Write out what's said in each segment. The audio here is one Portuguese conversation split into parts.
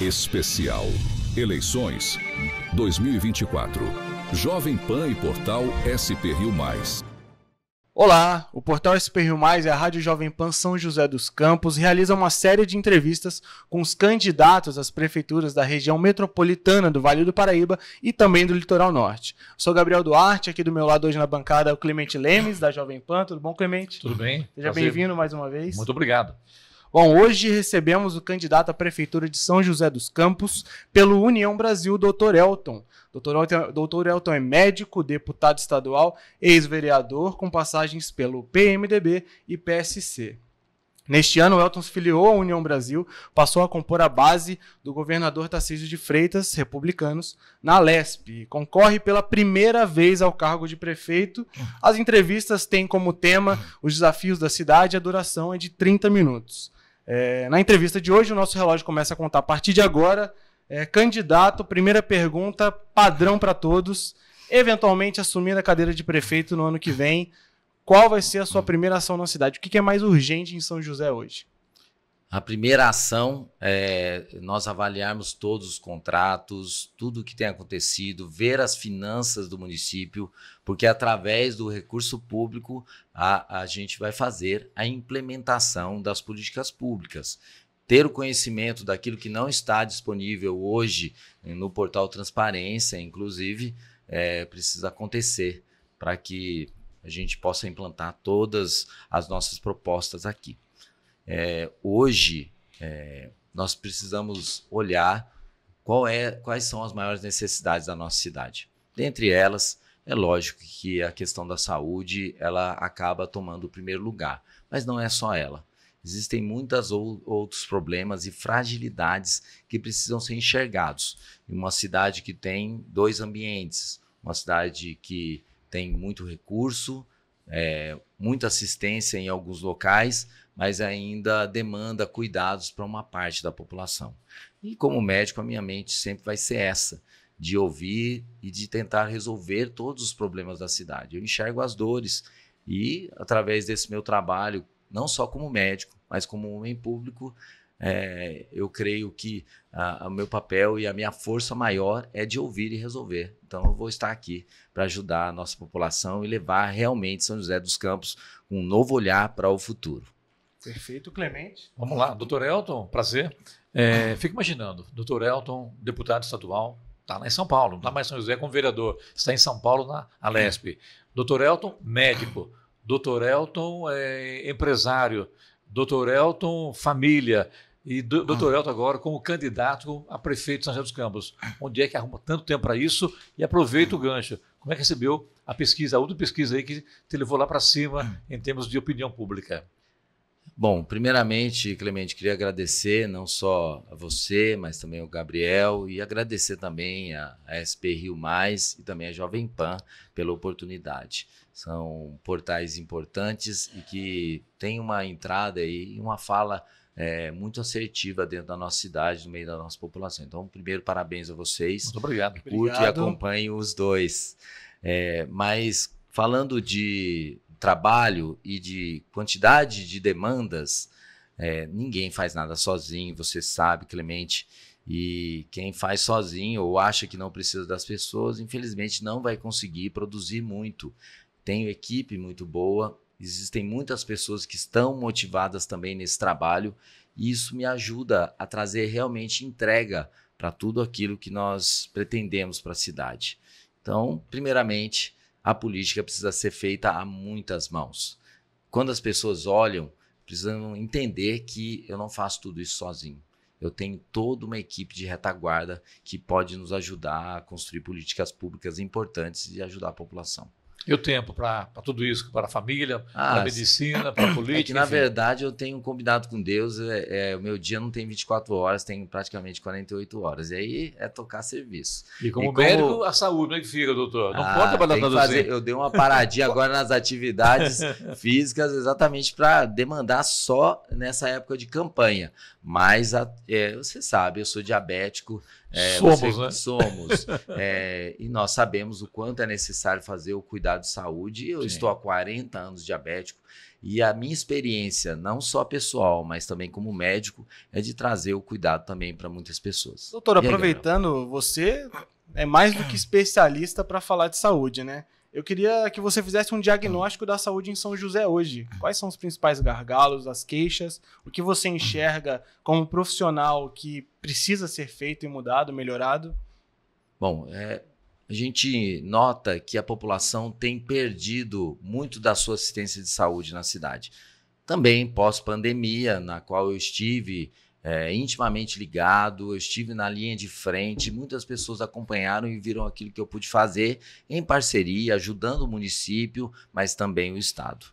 Especial Eleições 2024. Jovem Pan e Portal SP Rio Mais. Olá, o Portal SP Rio Mais e é a Rádio Jovem Pan São José dos Campos realizam uma série de entrevistas com os candidatos às prefeituras da região metropolitana do Vale do Paraíba e também do Litoral Norte. sou Gabriel Duarte, aqui do meu lado hoje na bancada é o Clemente Lemes, da Jovem Pan. Tudo bom, Clemente? Tudo bem. Seja bem-vindo mais uma vez. Muito obrigado. Bom, hoje recebemos o candidato à Prefeitura de São José dos Campos pelo União Brasil, doutor Elton. Doutor Elton, é, doutor Elton é médico, deputado estadual, ex-vereador, com passagens pelo PMDB e PSC. Neste ano, Elton se filiou à União Brasil, passou a compor a base do governador Tarcísio de Freitas, republicanos, na Lesp. Concorre pela primeira vez ao cargo de prefeito. As entrevistas têm como tema os desafios da cidade e a duração é de 30 minutos. É, na entrevista de hoje, o nosso relógio começa a contar a partir de agora. É, candidato, primeira pergunta, padrão para todos. Eventualmente assumindo a cadeira de prefeito no ano que vem, qual vai ser a sua primeira ação na cidade? O que, que é mais urgente em São José hoje? A primeira ação é nós avaliarmos todos os contratos, tudo o que tem acontecido, ver as finanças do município, porque através do recurso público a, a gente vai fazer a implementação das políticas públicas. Ter o conhecimento daquilo que não está disponível hoje eh, no portal Transparência, inclusive, é, precisa acontecer para que a gente possa implantar todas as nossas propostas aqui. É, hoje, é, nós precisamos olhar é, quais são as maiores necessidades da nossa cidade. Dentre elas, é lógico que a questão da saúde ela acaba tomando o primeiro lugar, mas não é só ela. Existem muitos ou, outros problemas e fragilidades que precisam ser enxergados. Em uma cidade que tem dois ambientes, uma cidade que tem muito recurso, é, muita assistência em alguns locais, mas ainda demanda cuidados para uma parte da população. E como médico, a minha mente sempre vai ser essa, de ouvir e de tentar resolver todos os problemas da cidade. Eu enxergo as dores e, através desse meu trabalho, não só como médico, mas como homem público, é, eu creio que ah, o meu papel e a minha força maior é de ouvir e resolver. Então, eu vou estar aqui para ajudar a nossa população e levar realmente São José dos Campos um novo olhar para o futuro. Perfeito. Clemente? Vamos lá. Doutor Elton, prazer. É, fico imaginando, doutor Elton, deputado estadual, está lá em São Paulo, não está mais em São José é como vereador, está em São Paulo na Alesp. Doutor Elton, médico. Doutor Elton, é, empresário. Doutor Elton, família. E doutor Elton agora como candidato a prefeito de São José dos Campos. Onde é que arruma tanto tempo para isso? E aproveita o gancho. Como é que recebeu a pesquisa, a outra pesquisa aí que te levou lá para cima em termos de opinião pública? Bom, primeiramente, Clemente, queria agradecer não só a você, mas também ao Gabriel e agradecer também a, a SP Rio Mais e também a Jovem Pan pela oportunidade. São portais importantes e que têm uma entrada e uma fala é, muito assertiva dentro da nossa cidade, no meio da nossa população. Então, primeiro, parabéns a vocês. Muito obrigado. Curto obrigado. e acompanho os dois. É, mas falando de trabalho e de quantidade de demandas, é, ninguém faz nada sozinho, você sabe, Clemente. E quem faz sozinho ou acha que não precisa das pessoas, infelizmente não vai conseguir produzir muito. Tenho equipe muito boa, existem muitas pessoas que estão motivadas também nesse trabalho, e isso me ajuda a trazer realmente entrega para tudo aquilo que nós pretendemos para a cidade. Então, primeiramente, a política precisa ser feita a muitas mãos. Quando as pessoas olham, precisam entender que eu não faço tudo isso sozinho. Eu tenho toda uma equipe de retaguarda que pode nos ajudar a construir políticas públicas importantes e ajudar a população. E o tempo para tudo isso, para a família, ah, para a medicina, para a política? É que, na verdade, eu tenho um combinado com Deus, é, é, o meu dia não tem 24 horas, tem praticamente 48 horas. E aí é tocar serviço. E como, e como... médico, a saúde, como é né, que fica, doutor? Não ah, pode trabalhar tanto fazer, assim. Eu dei uma paradinha agora nas atividades físicas, exatamente para demandar só nessa época de campanha. Mas, a, é, você sabe, eu sou diabético, é, somos, você, né? Somos. é, e nós sabemos o quanto é necessário fazer o cuidado de saúde. Eu Sim. estou há 40 anos diabético e a minha experiência, não só pessoal, mas também como médico, é de trazer o cuidado também para muitas pessoas. Doutor, aproveitando, você é mais do que especialista para falar de saúde, né? Eu queria que você fizesse um diagnóstico da saúde em São José hoje. Quais são os principais gargalos, as queixas, o que você enxerga como profissional que precisa ser feito e mudado, melhorado? Bom, é, a gente nota que a população tem perdido muito da sua assistência de saúde na cidade. Também pós-pandemia, na qual eu estive é, intimamente ligado, eu estive na linha de frente, muitas pessoas acompanharam e viram aquilo que eu pude fazer em parceria, ajudando o município, mas também o Estado.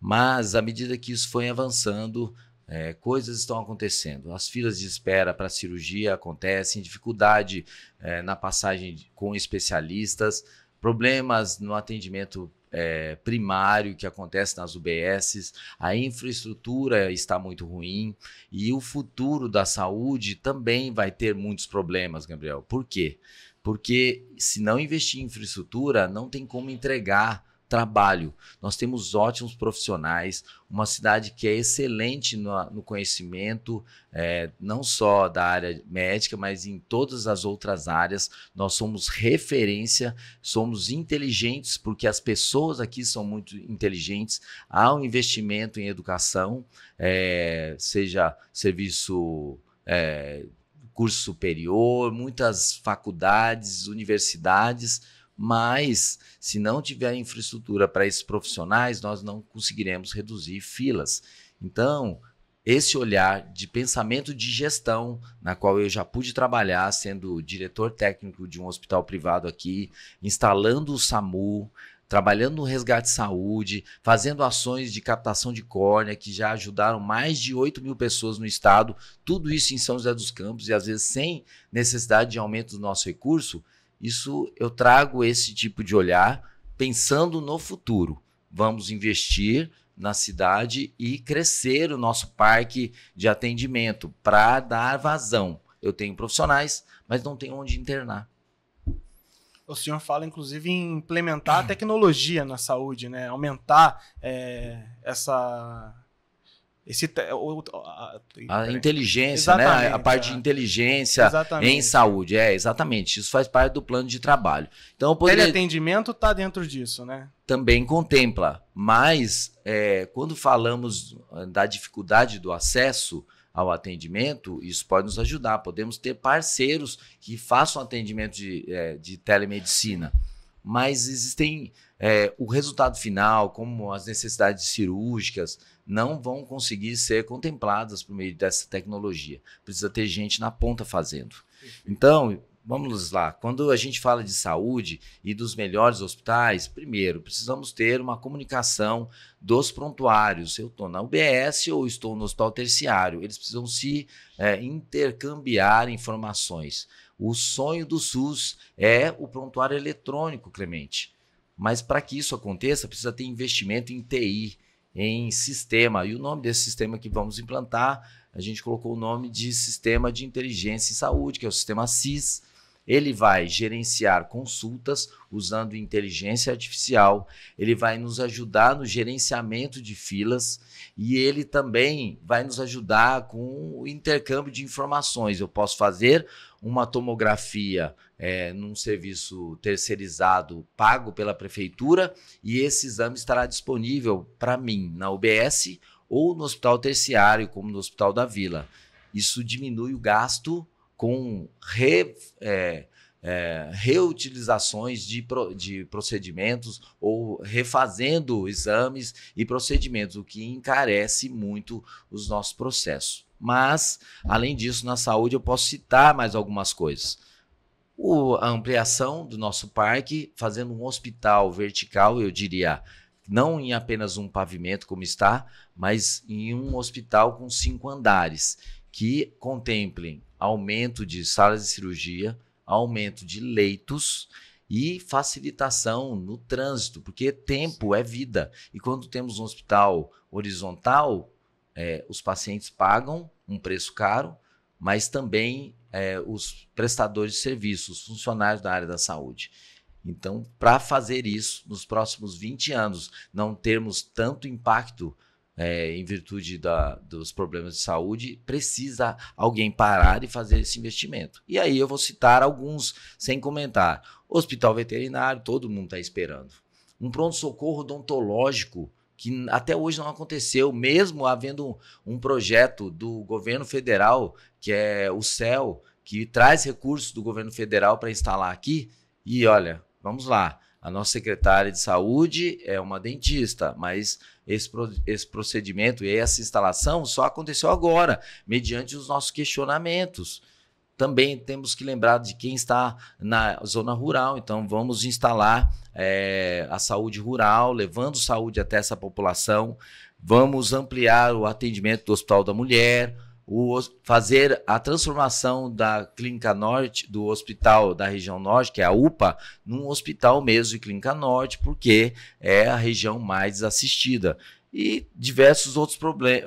Mas à medida que isso foi avançando, é, coisas estão acontecendo. As filas de espera para cirurgia acontecem, dificuldade é, na passagem com especialistas, problemas no atendimento é, primário que acontece nas UBSs, a infraestrutura está muito ruim e o futuro da saúde também vai ter muitos problemas, Gabriel. Por quê? Porque se não investir em infraestrutura, não tem como entregar trabalho. Nós temos ótimos profissionais, uma cidade que é excelente no, no conhecimento, é, não só da área médica, mas em todas as outras áreas. Nós somos referência, somos inteligentes, porque as pessoas aqui são muito inteligentes. Há um investimento em educação, é, seja serviço. É, curso superior, muitas faculdades, universidades, mas, se não tiver infraestrutura para esses profissionais, nós não conseguiremos reduzir filas. Então, esse olhar de pensamento de gestão, na qual eu já pude trabalhar sendo diretor técnico de um hospital privado aqui, instalando o SAMU, trabalhando no resgate saúde, fazendo ações de captação de córnea, que já ajudaram mais de 8 mil pessoas no estado, tudo isso em São José dos Campos, e às vezes sem necessidade de aumento do nosso recurso, isso eu trago esse tipo de olhar pensando no futuro. Vamos investir na cidade e crescer o nosso parque de atendimento para dar vazão. Eu tenho profissionais, mas não tenho onde internar. O senhor fala, inclusive, em implementar a tecnologia na saúde, né? Aumentar é, essa esse, o, a, inteligência, exatamente, né? A, parte é. de inteligência exatamente. em saúde. É, exatamente. Isso faz parte do plano de trabalho. Então, o poderia... está dentro disso, né? Também contempla. Mas, é, quando falamos eh, da dificuldade do acesso ao atendimento, isso pode nos ajudar. Podemos ter parceiros que façam atendimento de, é, de telemedicina mas existem é, o resultado final, como as necessidades cirúrgicas, não vão conseguir ser contempladas por meio dessa tecnologia. Precisa ter gente na ponta fazendo. Então, Vamos lá. Quando a gente fala de saúde e dos melhores hospitais, primeiro, precisamos ter uma comunicação dos prontuários. Eu estou na UBS ou estou no hospital terciário. Eles precisam se é, intercambiar informações. O sonho do SUS é o prontuário eletrônico, Clemente. Mas para que isso aconteça, precisa ter investimento em TI, em sistema. E o nome desse sistema que vamos implantar, a gente colocou o nome de Sistema de Inteligência e Saúde, que é o sistema CIS. Ele vai gerenciar consultas usando inteligência artificial, ele vai nos ajudar no gerenciamento de filas e ele também vai nos ajudar com o intercâmbio de informações. Eu posso fazer uma tomografia é, num serviço terceirizado pago pela prefeitura e esse exame estará disponível para mim na UBS ou no hospital terciário, como no Hospital da Vila. Isso diminui o gasto com re, é, é, reutilizações de, pro, de procedimentos ou refazendo exames e procedimentos, o que encarece muito os nossos processos. Mas, além disso, na saúde eu posso citar mais algumas coisas. O, a ampliação do nosso parque, fazendo um hospital vertical, eu diria, não em apenas um pavimento como está, mas em um hospital com cinco andares, que contemplem aumento de salas de cirurgia, aumento de leitos e facilitação no trânsito, porque tempo é vida. E quando temos um hospital horizontal, é, os pacientes pagam um preço caro, mas também é, os prestadores de serviços, os funcionários da área da saúde. Então, para fazer isso nos próximos 20 anos, não termos tanto impacto é, em virtude da, dos problemas de saúde, precisa alguém parar e fazer esse investimento. E aí eu vou citar alguns sem comentar. Hospital veterinário, todo mundo está esperando. Um pronto-socorro odontológico, que até hoje não aconteceu, mesmo havendo um, um projeto do governo federal, que é o CEL, que traz recursos do governo federal para instalar aqui. E olha, vamos lá. A nossa secretária de saúde é uma dentista, mas esse, esse procedimento e essa instalação só aconteceu agora, mediante os nossos questionamentos. Também temos que lembrar de quem está na zona rural, então vamos instalar é, a saúde rural, levando saúde até essa população. Vamos ampliar o atendimento do Hospital da Mulher, o, fazer a transformação da Clínica Norte, do hospital da região norte, que é a UPA, num hospital mesmo de Clínica Norte, porque é a região mais assistida. E diversos outros problem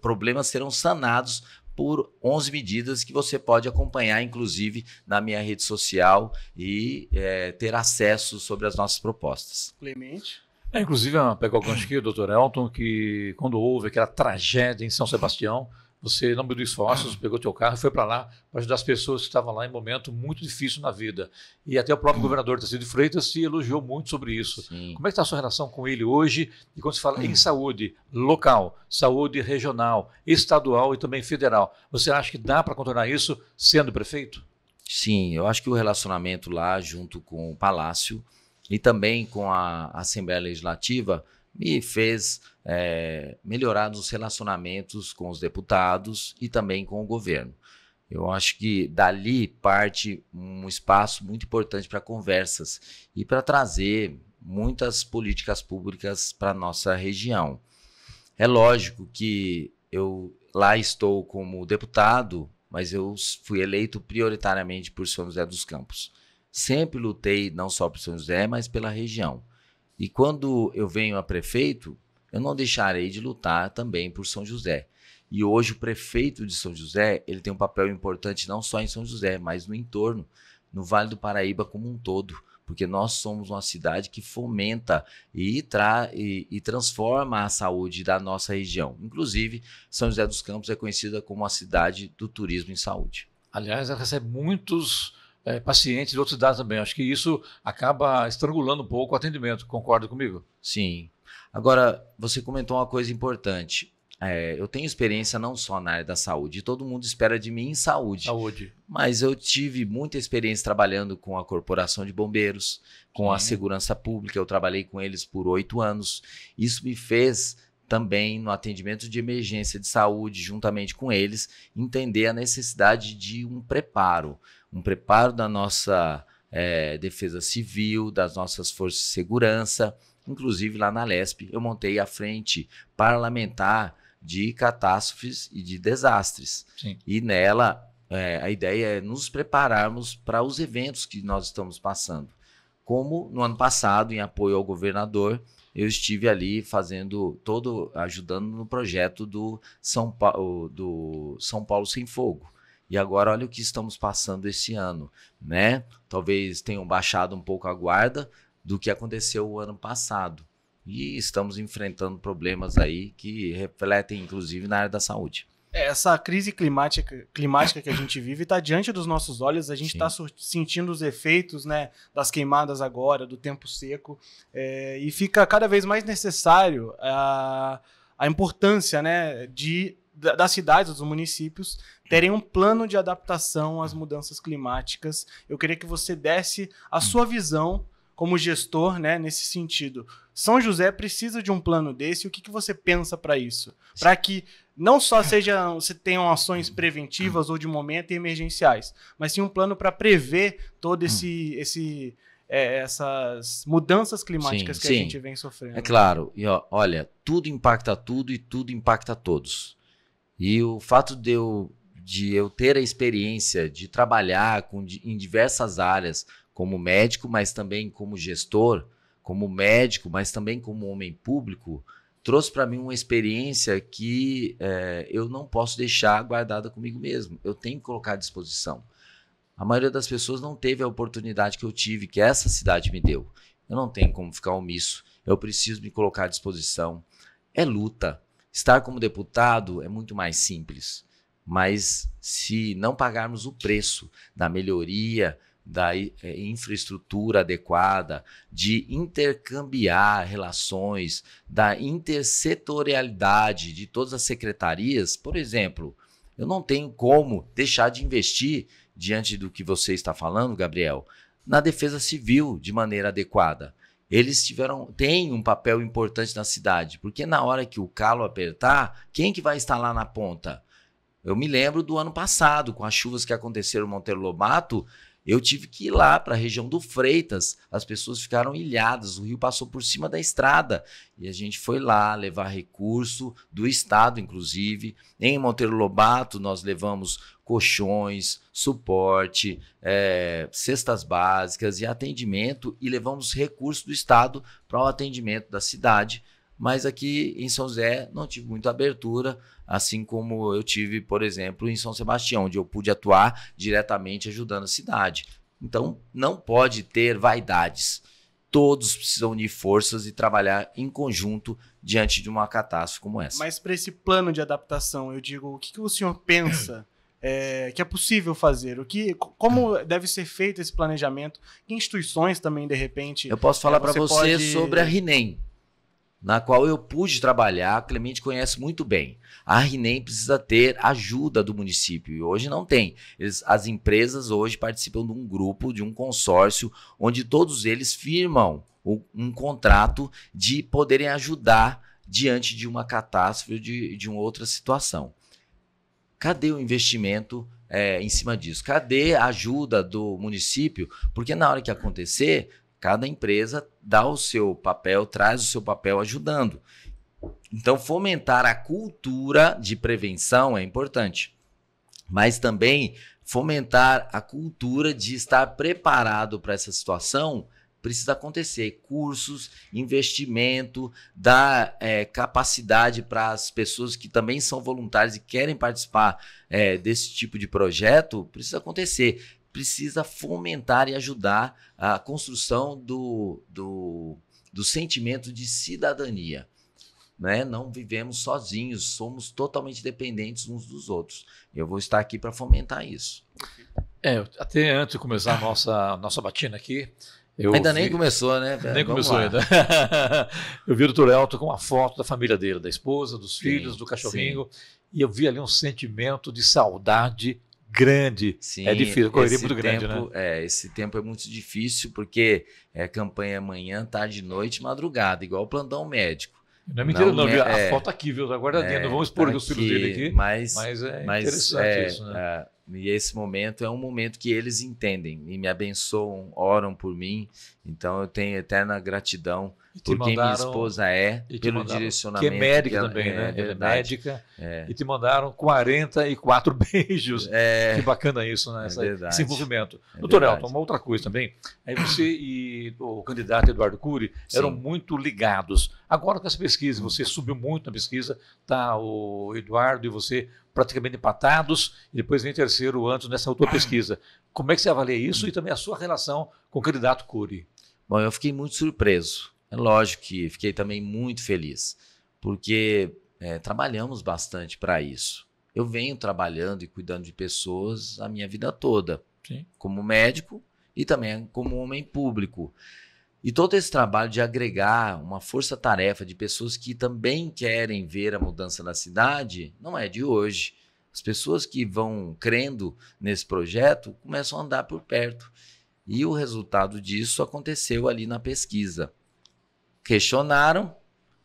problemas serão sanados por 11 medidas que você pode acompanhar, inclusive, na minha rede social e é, ter acesso sobre as nossas propostas. Clemente? É, inclusive, é pegou o gancho aqui, doutor Elton, que quando houve aquela tragédia em São Sebastião, você não mediu esforços, pegou teu carro e foi para lá para ajudar as pessoas que estavam lá em momento muito difícil na vida. E até o próprio governador Tarcísio de Freitas se elogiou muito sobre isso. Sim. Como é que está a sua relação com ele hoje? E quando se fala em saúde local, saúde regional, estadual e também federal, você acha que dá para contornar isso sendo prefeito? Sim, eu acho que o relacionamento lá junto com o Palácio e também com a Assembleia Legislativa me fez é, melhorar nos relacionamentos com os deputados e também com o governo. Eu acho que dali parte um espaço muito importante para conversas e para trazer muitas políticas públicas para nossa região. É lógico que eu lá estou como deputado, mas eu fui eleito prioritariamente por São José dos Campos. Sempre lutei não só por São José, mas pela região. E quando eu venho a prefeito, eu não deixarei de lutar também por São José. E hoje o prefeito de São José, ele tem um papel importante não só em São José, mas no entorno, no Vale do Paraíba como um todo, porque nós somos uma cidade que fomenta e, tra e, e transforma a saúde da nossa região. Inclusive, São José dos Campos é conhecida como a cidade do turismo em saúde. Aliás, ela recebe muitos é, pacientes de outras idades também. Acho que isso acaba estrangulando um pouco o atendimento. Concorda comigo? Sim. Agora, você comentou uma coisa importante. É, eu tenho experiência não só na área da saúde, todo mundo espera de mim em saúde. Saúde. Mas eu tive muita experiência trabalhando com a Corporação de Bombeiros, com Sim. a Segurança Pública, eu trabalhei com eles por oito anos. Isso me fez também no atendimento de emergência de saúde, juntamente com eles, entender a necessidade de um preparo um preparo da nossa é, defesa civil, das nossas forças de segurança. Inclusive, lá na LESP, eu montei a frente parlamentar de catástrofes e de desastres. Sim. E nela, é, a ideia é nos prepararmos para os eventos que nós estamos passando. Como no ano passado, em apoio ao governador, eu estive ali fazendo todo, ajudando no projeto do São, pa do São Paulo Sem Fogo. E agora olha o que estamos passando esse ano, né? Talvez tenham baixado um pouco a guarda do que aconteceu o ano passado. E estamos enfrentando problemas aí que refletem inclusive na área da saúde. É, essa crise climática, climática que a gente vive está diante dos nossos olhos, a gente está sentindo os efeitos né, das queimadas agora, do tempo seco, é, e fica cada vez mais necessário a, a importância né, de das cidades, dos municípios, terem um plano de adaptação às mudanças climáticas. Eu queria que você desse a sua visão como gestor, né, nesse sentido. São José precisa de um plano desse. O que, que você pensa para isso? Para que não só seja, se tenham ações preventivas ou de momento e emergenciais, mas sim um plano para prever todo esse, esse é, essas mudanças climáticas sim, que sim. a gente vem sofrendo. É claro. E ó, olha, tudo impacta tudo e tudo impacta todos. E o fato de eu de eu ter a experiência de trabalhar com, em diversas áreas, como médico, mas também como gestor, como médico, mas também como homem público, trouxe para mim uma experiência que é, eu não posso deixar guardada comigo mesmo. Eu tenho que colocar à disposição. A maioria das pessoas não teve a oportunidade que eu tive, que essa cidade me deu. Eu não tenho como ficar omisso. Eu preciso me colocar à disposição. É luta. Estar como deputado é muito mais simples. Mas se não pagarmos o preço da melhoria da eh, infraestrutura adequada, de intercambiar relações, da intersetorialidade de todas as secretarias, por exemplo, eu não tenho como deixar de investir diante do que você está falando, Gabriel, na defesa civil de maneira adequada. Eles tiveram, têm um papel importante na cidade, porque na hora que o calo apertar, quem que vai estar lá na ponta? Eu me lembro do ano passado, com as chuvas que aconteceram em Monteiro Lobato, eu tive que ir lá para a região do Freitas. As pessoas ficaram ilhadas, o rio passou por cima da estrada. E a gente foi lá levar recurso do Estado, inclusive. Em Monteiro Lobato, nós levamos colchões, suporte, é, cestas básicas e atendimento, e levamos recurso do Estado para o atendimento da cidade mas aqui em São José não tive muita abertura, assim como eu tive, por exemplo, em São Sebastião, onde eu pude atuar diretamente ajudando a cidade. Então, não pode ter vaidades. Todos precisam unir forças e trabalhar em conjunto diante de uma catástrofe como essa. Mas para esse plano de adaptação, eu digo, o que, que o senhor pensa é, que é possível fazer? O que, como deve ser feito esse planejamento? Que instituições também, de repente? Eu posso falar é, para você, você pode... sobre a RINEM, na qual eu pude trabalhar, Clemente conhece muito bem. A Rinem precisa ter ajuda do município e hoje não tem. Eles, as empresas hoje participam de um grupo, de um consórcio, onde todos eles firmam um, um contrato de poderem ajudar diante de uma catástrofe ou de, de uma outra situação. Cadê o investimento é, em cima disso? Cadê a ajuda do município? Porque na hora que acontecer, Cada empresa dá o seu papel, traz o seu papel ajudando. Então, fomentar a cultura de prevenção é importante, mas também fomentar a cultura de estar preparado para essa situação precisa acontecer. Cursos, investimento, dar é, capacidade para as pessoas que também são voluntárias e querem participar é, desse tipo de projeto, precisa acontecer precisa fomentar e ajudar a construção do, do, do sentimento de cidadania. Né? Não vivemos sozinhos, somos totalmente dependentes uns dos outros. Eu vou estar aqui para fomentar isso. É, até antes de começar a nossa, nossa batina aqui, eu ainda vi... nem começou, né? Nem Vamos começou lá. ainda. eu vi o Dr. Elton com uma foto da família dele, da esposa, dos sim, filhos, do cachorrinho, sim. e eu vi ali um sentimento de saudade grande. Sim, é difícil, correria muito tempo, grande, né? É, esse tempo é muito difícil porque é campanha é amanhã, tarde, noite, madrugada, igual o plantão médico. Não é mentira, não, não é, A é. foto aqui, viu? Tá guardadinha, é, não vamos expor tá os filhos dele aqui. Mas, mas é mas interessante é, isso, né? e esse momento é um momento que eles entendem e me abençoam, oram por mim. Então eu tenho eterna gratidão por mandaram, minha esposa é, pelo direcionamento. Que é médica que ela, também, é, né? É, é médica. É. E te mandaram 44 beijos. É. Que bacana isso, né? É essa, esse envolvimento. É Doutor verdade. Elton, uma outra coisa também. Aí você e o candidato Eduardo Cury Sim. eram muito ligados. Agora com essa pesquisa, você subiu muito na pesquisa, tá o Eduardo e você praticamente empatados, e depois vem terceiro antes nessa outra pesquisa. Como é que você avalia isso e também a sua relação com o candidato Cury? Bom, eu fiquei muito surpreso é lógico que fiquei também muito feliz, porque é, trabalhamos bastante para isso. Eu venho trabalhando e cuidando de pessoas a minha vida toda, Sim. como médico e também como homem público. E todo esse trabalho de agregar uma força-tarefa de pessoas que também querem ver a mudança da cidade não é de hoje. As pessoas que vão crendo nesse projeto começam a andar por perto. E o resultado disso aconteceu ali na pesquisa questionaram,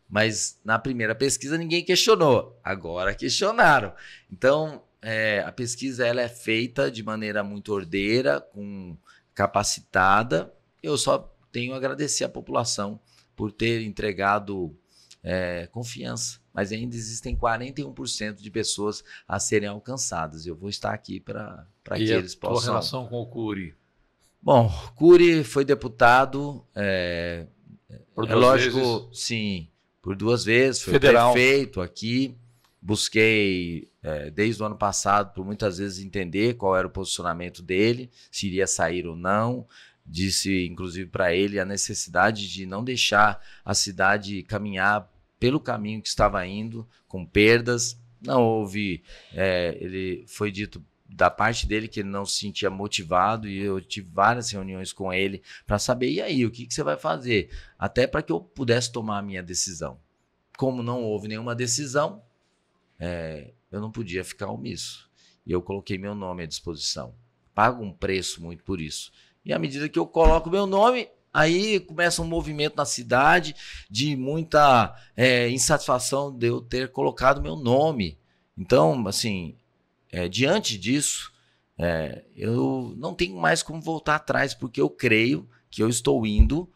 mas na primeira pesquisa ninguém questionou, agora questionaram. Então, é, a pesquisa ela é feita de maneira muito ordeira, com capacitada. Eu só tenho a agradecer à população por ter entregado é, confiança. Mas ainda existem 41% de pessoas a serem alcançadas. Eu vou estar aqui para que eles possam. E a relação com o Cury? Bom, Cury foi deputado, é, por é lógico, vezes. sim, por duas vezes. Foi Federal. aqui. Busquei, é, desde o ano passado, por muitas vezes entender qual era o posicionamento dele, se iria sair ou não. Disse, inclusive, para ele a necessidade de não deixar a cidade caminhar pelo caminho que estava indo, com perdas. Não houve, é, ele foi dito da parte dele que ele não se sentia motivado e eu tive várias reuniões com ele para saber e aí o que, que você vai fazer até para que eu pudesse tomar a minha decisão como não houve nenhuma decisão é, eu não podia ficar omisso e eu coloquei meu nome à disposição pago um preço muito por isso e à medida que eu coloco meu nome aí começa um movimento na cidade de muita é, insatisfação de eu ter colocado meu nome então assim é, diante disso, é, eu não tenho mais como voltar atrás, porque eu creio que eu estou indo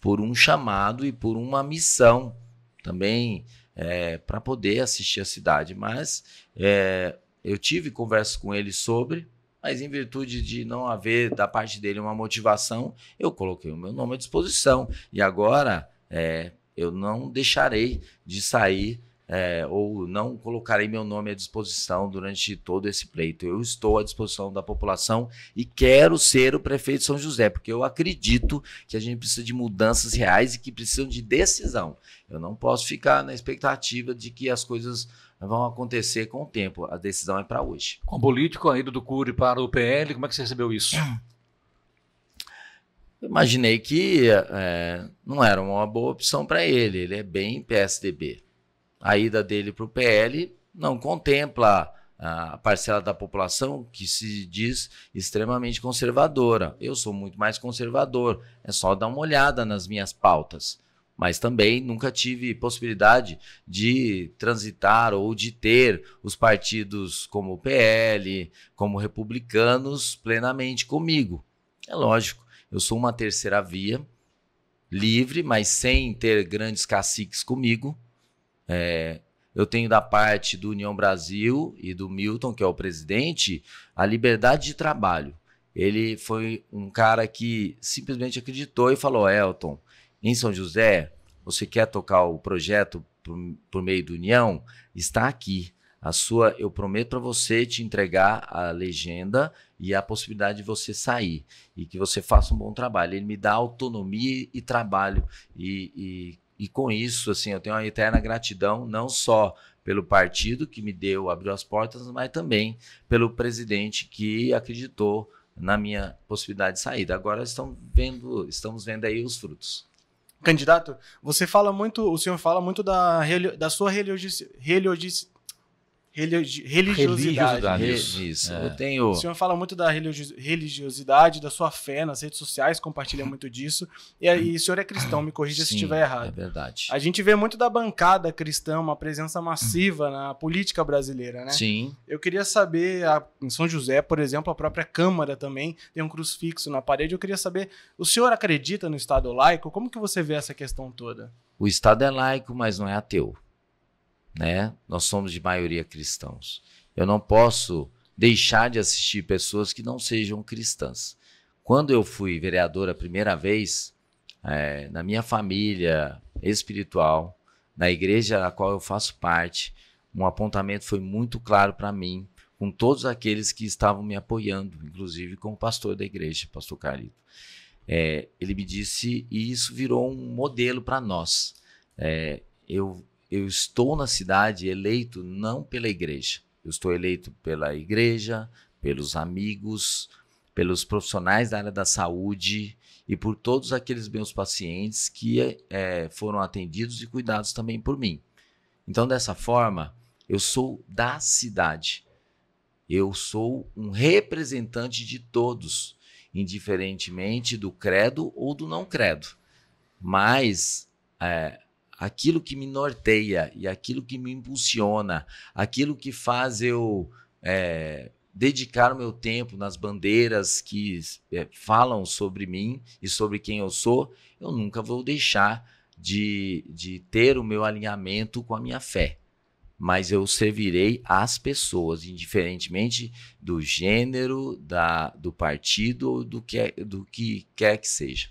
por um chamado e por uma missão também é, para poder assistir a cidade. Mas é, eu tive conversa com ele sobre, mas em virtude de não haver da parte dele uma motivação, eu coloquei o meu nome à disposição. E agora é, eu não deixarei de sair é, ou não colocarei meu nome à disposição durante todo esse pleito. Eu estou à disposição da população e quero ser o prefeito de São José, porque eu acredito que a gente precisa de mudanças reais e que precisam de decisão. Eu não posso ficar na expectativa de que as coisas vão acontecer com o tempo. A decisão é para hoje. Com o político, a ida do Cury para o PL, como é que você recebeu isso? Ah. Imaginei que é, não era uma boa opção para ele. Ele é bem PSDB a ida dele para o PL não contempla a parcela da população que se diz extremamente conservadora. Eu sou muito mais conservador, é só dar uma olhada nas minhas pautas. Mas também nunca tive possibilidade de transitar ou de ter os partidos como o PL, como republicanos, plenamente comigo. É lógico, eu sou uma terceira via, livre, mas sem ter grandes caciques comigo é, eu tenho da parte do União Brasil e do Milton, que é o presidente, a liberdade de trabalho. Ele foi um cara que simplesmente acreditou e falou: Elton, em São José, você quer tocar o projeto por, por meio do União? Está aqui. A sua, eu prometo para você te entregar a legenda e a possibilidade de você sair e que você faça um bom trabalho. Ele me dá autonomia e trabalho e, e e com isso, assim, eu tenho uma eterna gratidão, não só pelo partido que me deu, abriu as portas, mas também pelo presidente que acreditou na minha possibilidade de saída. Agora estão vendo, estamos vendo aí os frutos. Candidato, você fala muito, o senhor fala muito da, da sua religiosidade religiosidade. religiosidade. Isso. É. Eu tenho... O senhor fala muito da religiosidade, da sua fé nas redes sociais, compartilha muito disso. E, aí, o senhor é cristão, me corrija Sim, se estiver errado. É verdade. A gente vê muito da bancada cristã, uma presença massiva na política brasileira, né? Sim. Eu queria saber, a, em São José, por exemplo, a própria Câmara também tem um crucifixo na parede. Eu queria saber, o senhor acredita no Estado laico? Como que você vê essa questão toda? O Estado é laico, mas não é ateu né? Nós somos de maioria cristãos. Eu não posso deixar de assistir pessoas que não sejam cristãs. Quando eu fui vereador a primeira vez, é, na minha família espiritual, na igreja da qual eu faço parte, um apontamento foi muito claro para mim, com todos aqueles que estavam me apoiando, inclusive com o pastor da igreja, pastor Carito. É, ele me disse, e isso virou um modelo para nós. É, eu eu estou na cidade eleito não pela igreja. Eu estou eleito pela igreja, pelos amigos, pelos profissionais da área da saúde e por todos aqueles meus pacientes que é, foram atendidos e cuidados também por mim. Então, dessa forma, eu sou da cidade. Eu sou um representante de todos, indiferentemente do credo ou do não credo. Mas é, aquilo que me norteia e aquilo que me impulsiona, aquilo que faz eu é, dedicar o meu tempo nas bandeiras que é, falam sobre mim e sobre quem eu sou, eu nunca vou deixar de, de ter o meu alinhamento com a minha fé. Mas eu servirei às pessoas, indiferentemente do gênero, da, do partido ou do que, é, do que quer que seja.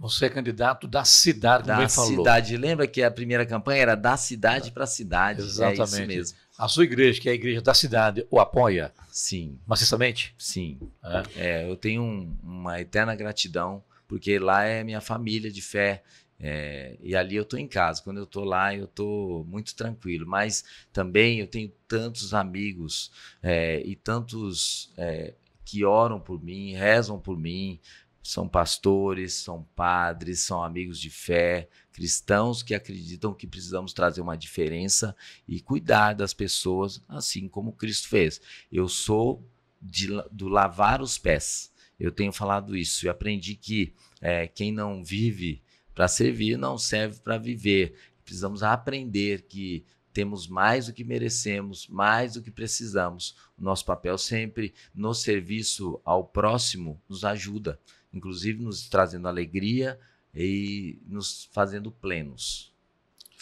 Você é candidato da cidade, da falou. cidade. Lembra que a primeira campanha era da cidade para cidade. Exatamente. É isso mesmo. A sua igreja, que é a igreja da cidade, o apoia? Sim. Maciçamente? Sim. É. É, eu tenho um, uma eterna gratidão, porque lá é minha família de fé. É, e ali eu estou em casa. Quando eu estou lá, eu estou muito tranquilo. Mas também eu tenho tantos amigos é, e tantos é, que oram por mim, rezam por mim, são pastores, são padres, são amigos de fé, cristãos que acreditam que precisamos trazer uma diferença e cuidar das pessoas assim como Cristo fez. Eu sou de, do lavar os pés. Eu tenho falado isso. Eu aprendi que é, quem não vive para servir não serve para viver. Precisamos aprender que temos mais do que merecemos, mais do que precisamos. O nosso papel sempre no serviço ao próximo nos ajuda inclusive nos trazendo alegria e nos fazendo plenos.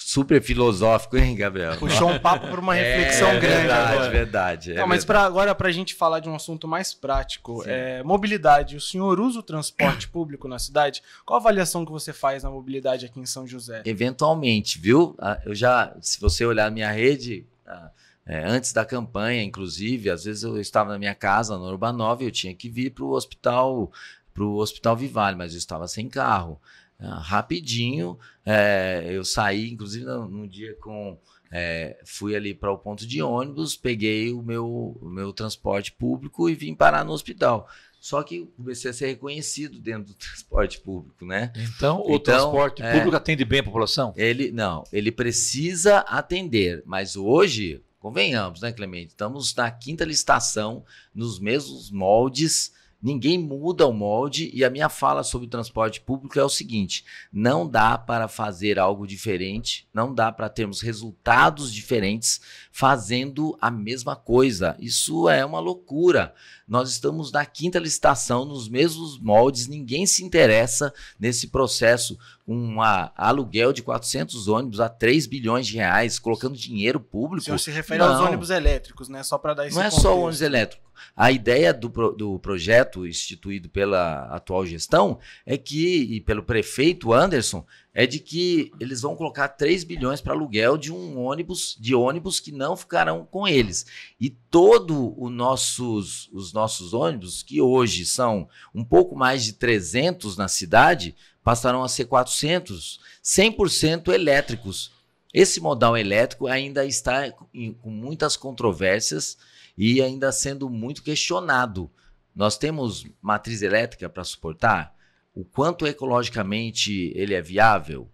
Super filosófico, hein, Gabriel? Puxou um papo para uma é reflexão é, grande. Verdade, agora. É verdade. É Não, mas agora, para a gente falar de um assunto mais prático, é, mobilidade. O senhor usa o transporte público na cidade? Qual a avaliação que você faz na mobilidade aqui em São José? Eventualmente, viu? Ah, eu já, se você olhar a minha rede, ah, é, antes da campanha, inclusive, às vezes eu estava na minha casa, no Urbanova, e eu tinha que vir para o hospital para o Hospital Vivale, mas eu estava sem carro. Ah, rapidinho, é, eu saí, inclusive, no dia com. É, fui ali para o ponto de ônibus, peguei o meu, o meu transporte público e vim parar no hospital. Só que comecei a ser reconhecido dentro do transporte público, né? Então, o então, transporte é, público atende bem a população? Ele não, ele precisa atender, mas hoje, convenhamos, né, Clemente? Estamos na quinta licitação, nos mesmos moldes Ninguém muda o molde e a minha fala sobre o transporte público é o seguinte: não dá para fazer algo diferente, não dá para termos resultados diferentes fazendo a mesma coisa. Isso é uma loucura. Nós estamos na quinta licitação, nos mesmos moldes, ninguém se interessa nesse processo um aluguel de 400 ônibus a 3 bilhões de reais, colocando dinheiro público. Se, se refere não. aos ônibus elétricos, né? Só para dar esse Não é só o ônibus elétrico. A ideia do, do projeto instituído pela atual gestão é que, e pelo prefeito Anderson, é de que eles vão colocar 3 bilhões para aluguel de um ônibus, de ônibus que não ficarão com eles. E todo o nossos, os nossos ônibus, que hoje são um pouco mais de 300 na cidade, passarão a ser 400 100% elétricos. Esse modal elétrico ainda está em, com muitas controvérsias e ainda sendo muito questionado. Nós temos matriz elétrica para suportar? O quanto ecologicamente ele é viável?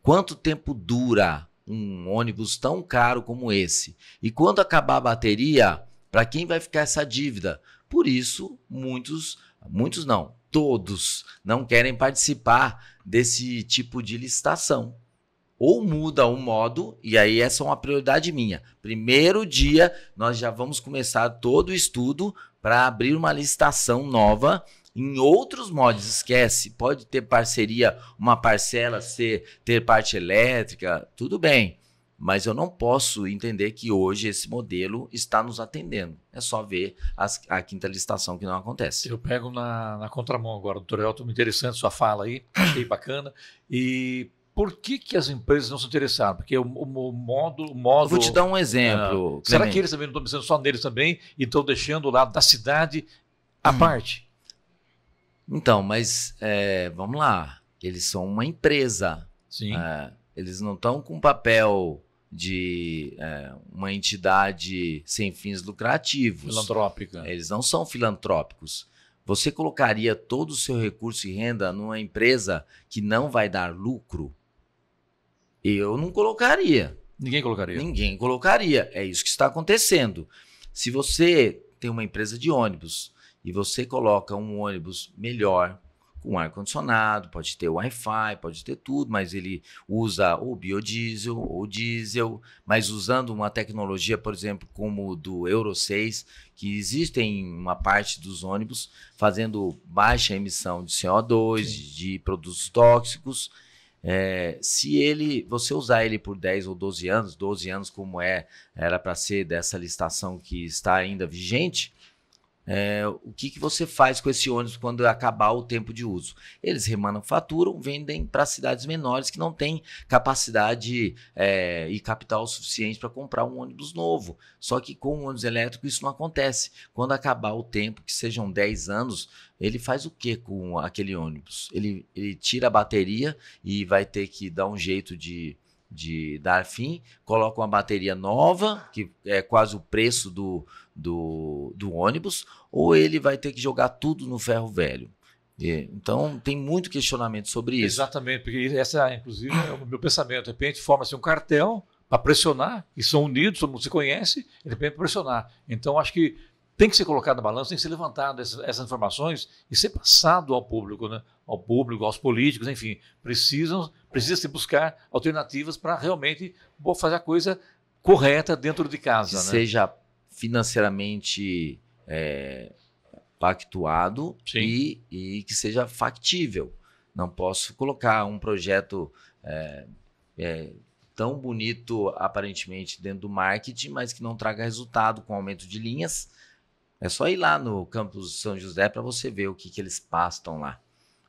Quanto tempo dura um ônibus tão caro como esse? E quando acabar a bateria, para quem vai ficar essa dívida? Por isso, muitos, muitos não, todos não querem participar desse tipo de licitação. Ou muda o modo, e aí essa é uma prioridade minha. Primeiro dia, nós já vamos começar todo o estudo para abrir uma licitação nova em outros modos. esquece, pode ter parceria, uma parcela ser ter parte elétrica, tudo bem. Mas eu não posso entender que hoje esse modelo está nos atendendo. É só ver as, a quinta licitação que não acontece. Eu pego na, na contramão agora, doutor Elton, muito interessante sua fala aí, achei bacana. E por que, que as empresas não se interessaram? Porque o, o, modo, o modo. Eu vou te dar um exemplo. Ah, será que eles também não estão pensando só neles também e estão deixando o lado da cidade à hum. parte? Então, mas é, vamos lá. Eles são uma empresa. Sim. É, eles não estão com papel de é, uma entidade sem fins lucrativos. Filantrópica. Eles não são filantrópicos. Você colocaria todo o seu recurso e renda numa empresa que não vai dar lucro? Eu não colocaria. Ninguém colocaria. Ninguém colocaria. É isso que está acontecendo. Se você tem uma empresa de ônibus e você coloca um ônibus melhor, um ar-condicionado, pode ter Wi-Fi, pode ter tudo, mas ele usa ou biodiesel ou diesel, mas usando uma tecnologia, por exemplo, como do Euro 6, que existe em uma parte dos ônibus, fazendo baixa emissão de CO2, de, de produtos tóxicos. É, se ele, você usar ele por 10 ou 12 anos, 12 anos como é, era para ser dessa licitação que está ainda vigente, é, o que, que você faz com esse ônibus quando acabar o tempo de uso? Eles remanufaturam, vendem para cidades menores que não têm capacidade é, e capital suficiente para comprar um ônibus novo. Só que com o ônibus elétrico isso não acontece. Quando acabar o tempo, que sejam 10 anos, ele faz o que com aquele ônibus? Ele, ele tira a bateria e vai ter que dar um jeito de de dar fim, coloca uma bateria nova, que é quase o preço do, do, do ônibus, ou ele vai ter que jogar tudo no ferro velho. então, tem muito questionamento sobre isso. Exatamente, porque essa, inclusive, é o meu pensamento. De repente, forma-se um cartel para pressionar, e são unidos, todo mundo se conhece, e de repente pressionar. Então, acho que tem que ser colocado na balança, tem que ser levantado essas, essas, informações e ser passado ao público, né? ao público, aos políticos, enfim, precisam, precisa se buscar alternativas para realmente fazer a coisa correta dentro de casa. Né? Seja financeiramente é, pactuado e, e, que seja factível. Não posso colocar um projeto é, é, tão bonito aparentemente dentro do marketing, mas que não traga resultado com aumento de linhas é só ir lá no campus São José para você ver o que, que eles pastam lá.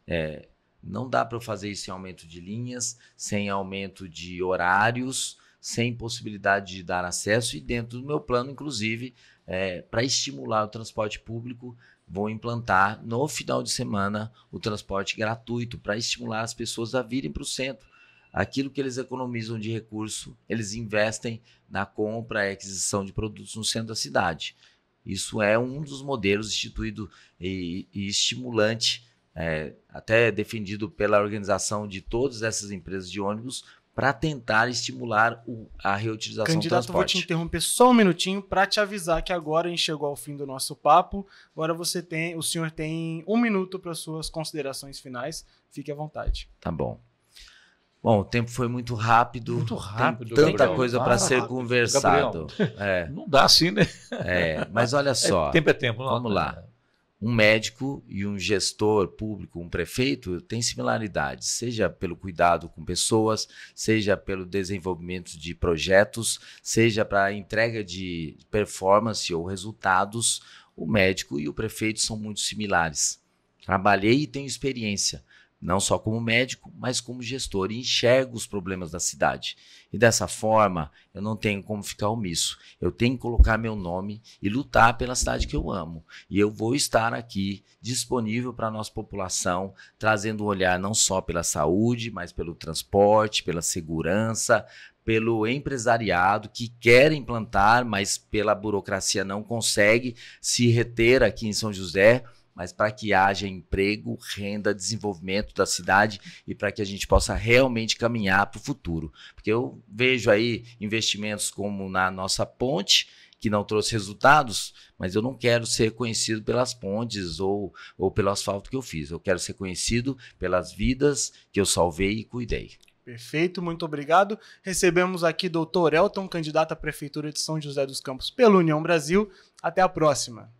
É, não dá para fazer isso sem aumento de linhas, sem aumento de horários, sem possibilidade de dar acesso. E dentro do meu plano, inclusive, é, para estimular o transporte público, vou implantar no final de semana o transporte gratuito para estimular as pessoas a virem para o centro. Aquilo que eles economizam de recurso, eles investem na compra e aquisição de produtos no centro da cidade. Isso é um dos modelos instituído e, e estimulante, é, até defendido pela organização de todas essas empresas de ônibus, para tentar estimular o, a reutilização Candidato, do transporte. Candidato, vou te interromper só um minutinho para te avisar que agora a gente chegou ao fim do nosso papo. Agora você tem, o senhor tem um minuto para suas considerações finais. Fique à vontade. Tá bom. Bom, o tempo foi muito rápido. Muito rápido. Tem tanta Gabriel, coisa para ser rápido. conversado. é. Não dá assim, né? É, mas olha é, só. É, tempo é tempo. Não, vamos né? lá. Um médico e um gestor público, um prefeito, têm similaridades, seja pelo cuidado com pessoas, seja pelo desenvolvimento de projetos, seja para a entrega de performance ou resultados. O médico e o prefeito são muito similares. Trabalhei e tenho experiência não só como médico, mas como gestor, e enxergo os problemas da cidade. E dessa forma, eu não tenho como ficar omisso. Eu tenho que colocar meu nome e lutar pela cidade que eu amo. E eu vou estar aqui disponível para a nossa população, trazendo um olhar não só pela saúde, mas pelo transporte, pela segurança, pelo empresariado que quer implantar, mas pela burocracia não consegue se reter aqui em São José mas para que haja emprego, renda, desenvolvimento da cidade e para que a gente possa realmente caminhar para o futuro. Porque eu vejo aí investimentos como na nossa ponte, que não trouxe resultados, mas eu não quero ser conhecido pelas pontes ou, ou pelo asfalto que eu fiz. Eu quero ser conhecido pelas vidas que eu salvei e cuidei. Perfeito, muito obrigado. Recebemos aqui doutor Elton, candidato à Prefeitura de São José dos Campos pela União Brasil. Até a próxima.